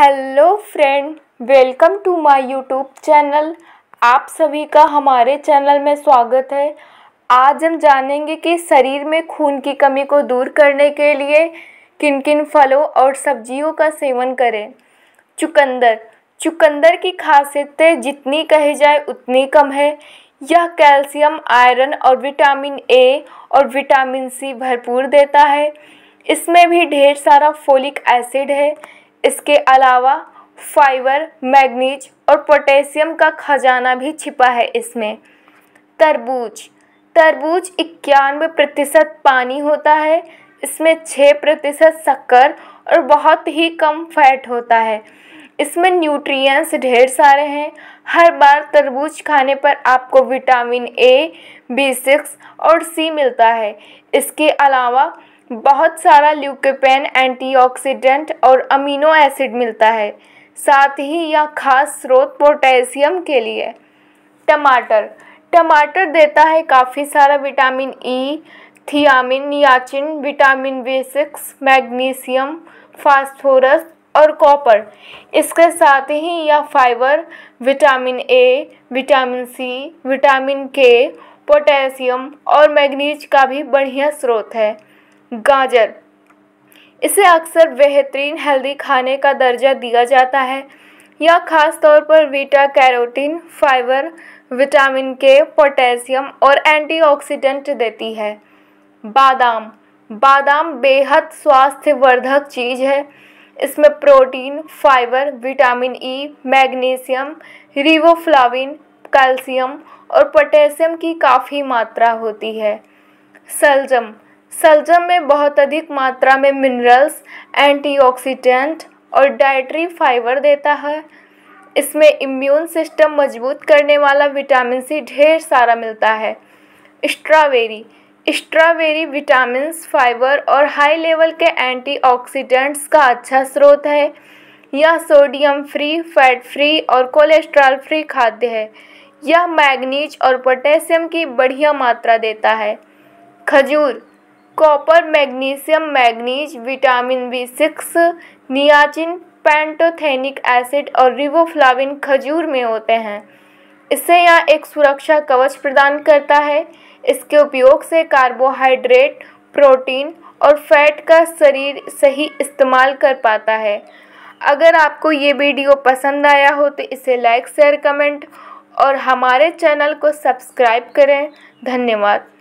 hello friend welcome to my YouTube channel आप सभी का हमारे चैनल में स्वागत है आज हम जानेंगे कि शरीर में खून की कमी को दूर करने के लिए किन किन फलों और सब्जियों का सेवन करें चुकंदर चुकंदर की खासियतें जितनी कही जाए उतनी कम है यह कैल्शियम आयरन और विटामिन ए और विटामिन सी भरपूर देता है इसमें भी ढेर सारा फोलिक एसिड है इसके अलावा फाइबर मैग्नीज और पोटेशियम का खजाना भी छिपा है इसमें तरबूज तरबूज इक्यानवे प्रतिशत पानी होता है इसमें छः प्रतिशत शक्कर और बहुत ही कम फैट होता है इसमें न्यूट्रिएंट्स ढेर सारे हैं हर बार तरबूज खाने पर आपको विटामिन ए बी सिक्स और सी मिलता है इसके अलावा बहुत सारा ल्यूकोपेन एंटीऑक्सीडेंट और अमीनो एसिड मिलता है साथ ही यह खास स्रोत पोटेशियम के लिए टमाटर टमाटर देता है काफ़ी सारा vitamin E thiamine niacin vitamin B six magnesium phosphorus और कॉपर इसके साथ ही यह fibre vitamin A vitamin C vitamin K potassium और मैग्नीज का भी बढ़िया स्रोत है गाजर इसे अक्सर बेहतरीन हेल्दी खाने का दर्जा दिया जाता है यह खास तौर पर beta carotene fibre vitamin K potassium और एंटीऑक्सीडेंट देती है बादाम बादाम बेहद स्वास्थ्यवर्धक चीज़ है इसमें protein fibre vitamin E magnesium riboflavin calcium और पोटेशियम की काफ़ी मात्रा होती है सलजम सलजम में बहुत अधिक मात्रा में मिनरल्स एंटीऑक्सीडेंट और डाइट्री फाइबर देता है इसमें इम्यून सिस्टम मजबूत करने वाला विटामिन सी ढेर सारा मिलता है स्ट्रॉबेरी स्ट्रॉबेरी विटामिन फाइबर और हाई लेवल के एंटीऑक्सीडेंट्स का अच्छा स्रोत है यह सोडियम फ्री फैट फ्री और कोलेस्ट्रॉल फ्री खाद्य है यह मैग्नीज और पोटेशियम की बढ़िया मात्रा देता है खजूर copper magnesium manganese vitamin B six niacin pantothenic acid और रिवोफ्लाविन खजूर में होते हैं इससे यह एक सुरक्षा कवच प्रदान करता है इसके उपयोग से कार्बोहाइड्रेट प्रोटीन और फैट का शरीर सही इस्तेमाल कर पाता है अगर आपको ये वीडियो पसंद आया हो तो इसे लाइक शेयर कमेंट और हमारे चैनल को सब्सक्राइब करें धन्यवाद